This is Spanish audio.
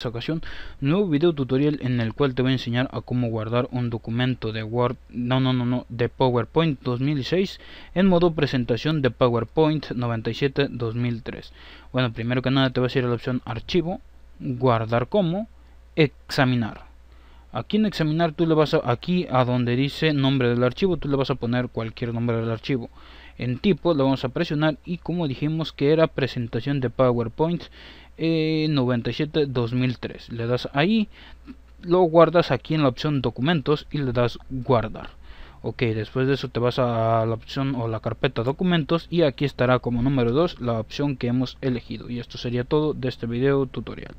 esta ocasión nuevo video tutorial en el cual te voy a enseñar a cómo guardar un documento de Word no no no no de PowerPoint 2006 en modo presentación de PowerPoint 97 2003 bueno primero que nada te vas a decir la opción archivo guardar como examinar aquí en examinar tú le vas a aquí a donde dice nombre del archivo tú le vas a poner cualquier nombre del archivo en tipo lo vamos a presionar y como dijimos que era presentación de PowerPoint 97-2003 eh, le das ahí lo guardas aquí en la opción documentos y le das guardar ok después de eso te vas a la opción o la carpeta documentos y aquí estará como número 2 la opción que hemos elegido y esto sería todo de este video tutorial